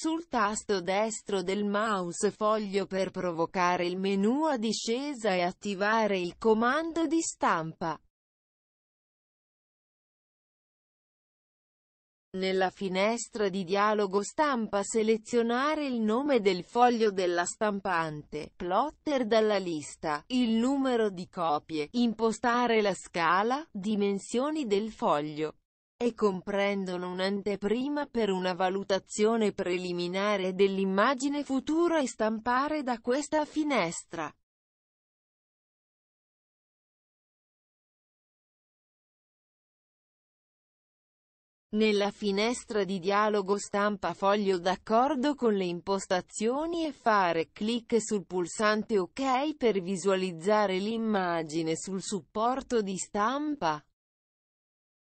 sul tasto destro del mouse foglio per provocare il menu a discesa e attivare il comando di stampa. Nella finestra di dialogo stampa selezionare il nome del foglio della stampante, plotter dalla lista, il numero di copie, impostare la scala, dimensioni del foglio e comprendono un'anteprima per una valutazione preliminare dell'immagine futura e stampare da questa finestra. Nella finestra di dialogo stampa foglio d'accordo con le impostazioni e fare clic sul pulsante OK per visualizzare l'immagine sul supporto di stampa.